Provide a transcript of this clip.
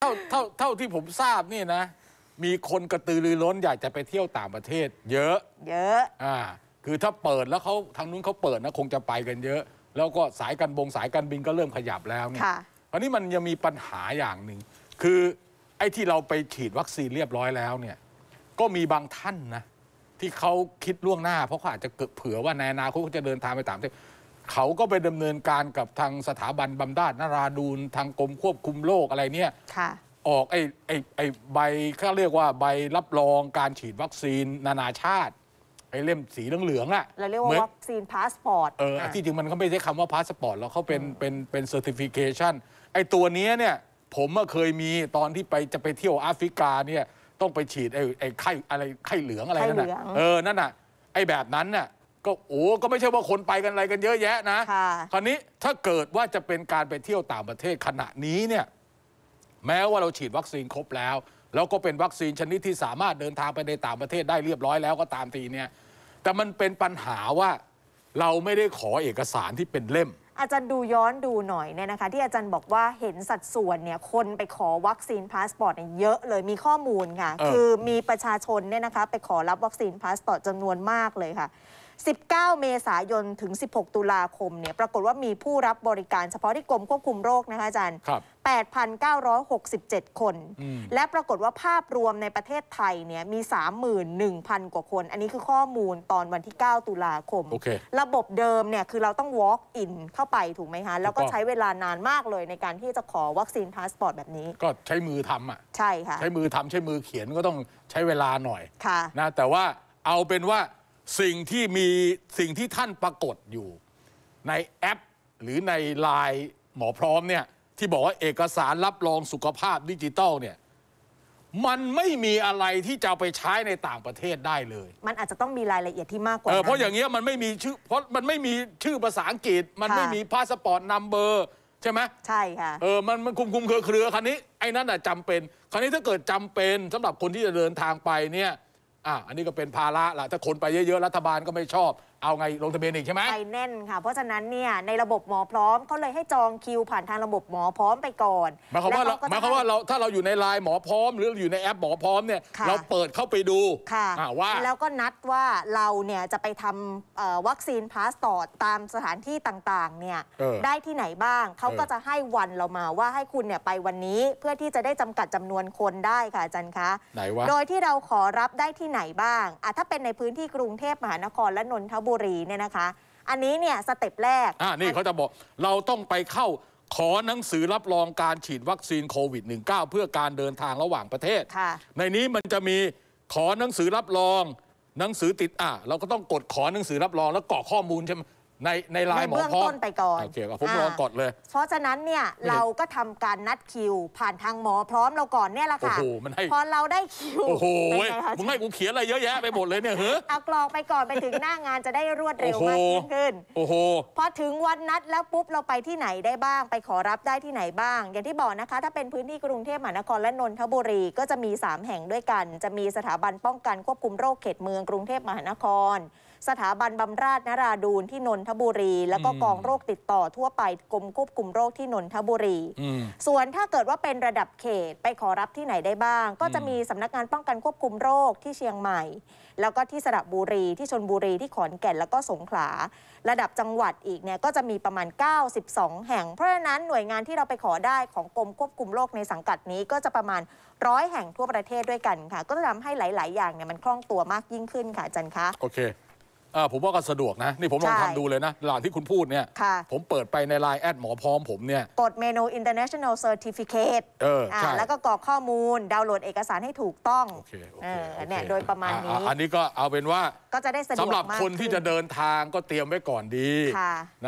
เท่าเท่าเท่าที่ผมทราบนี่นะ มีคนกระตือรือร้นอยากจะไปเที่ยวต่างประเทศ เยอะ เยอะอ่าคือถ้าเปิดแล้วเขาทางนู้นเขาเปิดนะคงจะไปกันเยอะ แล้วก็สายการบงสายการบินก็เริ่มขยับแล้วเนี่ยค่ะอันนี้มันยังมีปัญหาอย่างหนึ่งคือไอ้ที่เราไปฉีดวัคซีนเรียบร้อยแล้วเนี่ย ก็มีบางท่านนะที่เขาคิดล่วงหน้าเพราะเขาอาจจะเกิดเผื่อว่าในยนาคเขาจะเดินทางไปต่างประเทศเขาก็ไปดำเนินการกับทางสถาบันบำดาศนราดูนทางกรมควบคุมโรคอะไรเนี่ยออกไอ้ไอ้ไอ้ใบเขาเรียกว่าใบรับรองการฉีดวัคซีนนานาชาติไอ้เล่มสีเหลืองๆอ่ะเราเรียกว่าวัคซีนพาสปอร์ต เออ ที่จริงมันก็ไม่ใช่คำว่าพาสปอร์ตแล้วเขาเป็นเป็นเป็นเซอร์ติฟิเคชันไอ้ตัวนี้เนี่ยผมเคยมีตอนที่ไปจะไปเที่ยวแอฟริกาเนี่ยต้องไปฉีดไอ้ไอ้ไข้อะไรไข้เหลืองอะไรนั่นน่ะ เออ นั่นน่ะไอ้แบบนั้นน่ะก็โอ้ก็ไม่ใช่ว่าคนไปกันอะไรกันเยอะแยะนะ คราวนี้ถ้าเกิดว่าจะเป็นการไปเที่ยวต่างประเทศขณะนี้เนี่ยแม้ว่าเราฉีดวัคซีนครบแล้ว แล้วก็เป็นวัคซีนชนิดที่สามารถเดินทางไปในต่างประเทศได้เรียบร้อยแล้วก็ตามทีเนี่ยแต่มันเป็นปัญหาว่าเราไม่ได้ขอเอกสารที่เป็นเล่ม อาจารย์ดูย้อนดูหน่อยเนี่ยนะคะที่อาจารย์บอกว่าเห็นสัดส่วนเนี่ยคนไปขอวัคซีนพาสปอร์ตเนี่ยเยอะเลยมีข้อมูลค่ะออคือมีประชาชนเนี่ยนะคะไปขอรับวัคซีนพาสปอร์ตจำนวนมากเลยค่ะ19 เมษายนถึง 16 ตุลาคมเนี่ยปรากฏว่ามีผู้รับบริการเฉพาะที่กรมควบคุมโรค นะคะอาจารย์8,967 คน และปรากฏว่าภาพรวมในประเทศไทยเนี่ยมี 31,000 กว่าคน อันนี้คือข้อมูลตอนวันที่ 9 ตุลาคม okay. ระบบเดิมเนี่ยคือเราต้อง walk in เข้าไปถูกไหมคะ แล้วก็ใช้เวลานานมากเลยในการที่จะขอวัคซีนพาสปอร์ตแบบนี้ ก็ใช้มือทำอ่ะ ใช่ค่ะ ใช้มือทำใช้มือเขียนก็ต้องใช้เวลาหน่อย ค่ะ นะแต่ว่าเอาเป็นว่าสิ่งที่มีสิ่งที่ท่านปรากฏอยู่ในแอป หรือในไลน์หมอพร้อมเนี่ยที่บอกว่าเอกสารรับรองสุขภาพดิจิตอลเนี่ยมันไม่มีอะไรที่จะไปใช้ในต่างประเทศได้เลย มันอาจจะต้องมีรายละเอียดที่มากกว่าเออเพราะอย่างเงี้ยมันไม่มีชื่อเพราะมันไม่มีชื่อภาษาอังกฤษ มันไม่มีพาสปอร์ตนัมเบอร์ใช่ไหมใช่ค่ะเออมันมันคุมคุมเครือเครือคันนี้ไอ้นั่นอ่ะจำเป็นคันนี้ถ้าเกิดจำเป็นสำหรับคนที่จะเดินทางไปเนี่ยอ่ะอันนี้ก็เป็นภาระละถ้าคนไปเยอะๆ รัฐบาลก็ไม่ชอบเอาไงลงทะเบียนอีกใช่ไหมไปแน่นค่ะ เพราะฉะนั้นเนี่ยในระบบหมอพร้อมเขาเลยให้จองคิวผ่านทางระบบหมอพร้อมไปก่อนหมายความว่าเาหมายความว่าเราถ้าเราอยู่ในไลน์หมอพร้อมหรืออยู่ในแอปหมอพร้อมเนี่ยเราเปิดเข้าไปดูค่ะว่าแล้วก็นัดว่าเราเนี่ยจะไปทำวัคซีนพาสต่อตามสถานที่ต่างๆเนี่ยออได้ที่ไหนบ้างเขาก็จะให้วันเรามาว่าให้คุณเนี่ยไปวันนี้เพื่อที่จะได้จำกัดจำนวนคนได้ค่ะจันคะไหนวะโดยที่เราขอรับได้ที่ไหนบ้างอ่ะถ้าเป็นในพื้นที่กรุงเทพมหานครและนนทบุรีเนี่ยนะคะ อันนี้เนี่ยสเต็ปแรกอ่านี่เขาจะบอกเราต้องไปเข้าขอหนังสือรับรองการฉีดวัคซีนโควิด -19 เพื่อการเดินทางระหว่างประเทศ ในนี้มันจะมีขอหนังสือรับรอง หนังสือติดอ่ะเราก็ต้องกดขอหนังสือรับรองแล้วกรอกข้อมูลใช่ไหมในในไลน์หมอเบื้องพร้องต้นไปก่อนโอเคก็ผมรอกดเลย เพราะฉะนั้นเนี่ยเราก็ทำการนัดคิวผ่านทางหมอพร้อมเราก่อนเนี่ยแหละค่ะพอเราได้คิว โอ้โหมึงให้กูเขียนอะไรเยอะแยะไปหมดเลยเนี่ยเฮ้เอากรอกไปก่อนไปถึงหน้างานจะได้รวดเร็วมากขึ้นโอ้โหพอถึงวันนัดแล้วปุ๊บ เราไปที่ไหนได้บ้าง ไปขอรับได้ที่ไหนบ้าง อย่างที่บอกนะคะ ถ้าเป็นพื้นที่กรุงเทพมหานครและนนทบุรีก็จะมี3แห่งด้วยกันจะมีสถาบันป้องกันควบคุมโรคเขตเมืองกรุงเทพมหานคร สถาบันบำราศนราดูนที่นนทบุรีแล้วก็กองโรคติดต่อทั่วไปกรมควบคุมโรคที่นนทบุรีส่วนถ้าเกิดว่าเป็นระดับเขตไปขอรับที่ไหนได้บ้าง ก็จะมีสำนักงานป้องกันควบคุมโรคที่เชียงใหม่ แล้วก็ที่สระบุรี ที่ชนบุรีที่ขอนแก่นแล้วก็สงขลาระดับจังหวัดอีกเนี่ยก็จะมีประมาณ92แห่ง เพราะฉะนั้นหน่วยงานที่เราไปขอได้ของกรมควบคุมโรคในสังกัดนี้ ก็จะประมาณร้อยแห่งทั่วประเทศด้วยกันค่ะก็จะทำให้หลาย ๆ อย่างเนี่ยมันคล่องตัวมากยิ่งขึ้นค่ะจันคะโอเคอ่าผมว่าก็สะดวกนะ นี่ผมลองทำดูเลยนะ หลังที่คุณพูดเนี่ยผมเปิดไปในไลน์แอดหมอพร้อมผมเนี่ยกดเมนู international certificate เอออ่าใช่แล้วก็กรอกข้อมูลดาวน์โหลดเอกสารให้ถูกต้องโอเคโอเคเนี่ยโดยประมาณนี้ออันนี้ก็เอาเป็นว่า ก็จะได้สะดวกสำหรับคนที่จะเดินทางก็เตรียมไว้ก่อนดีค่ะ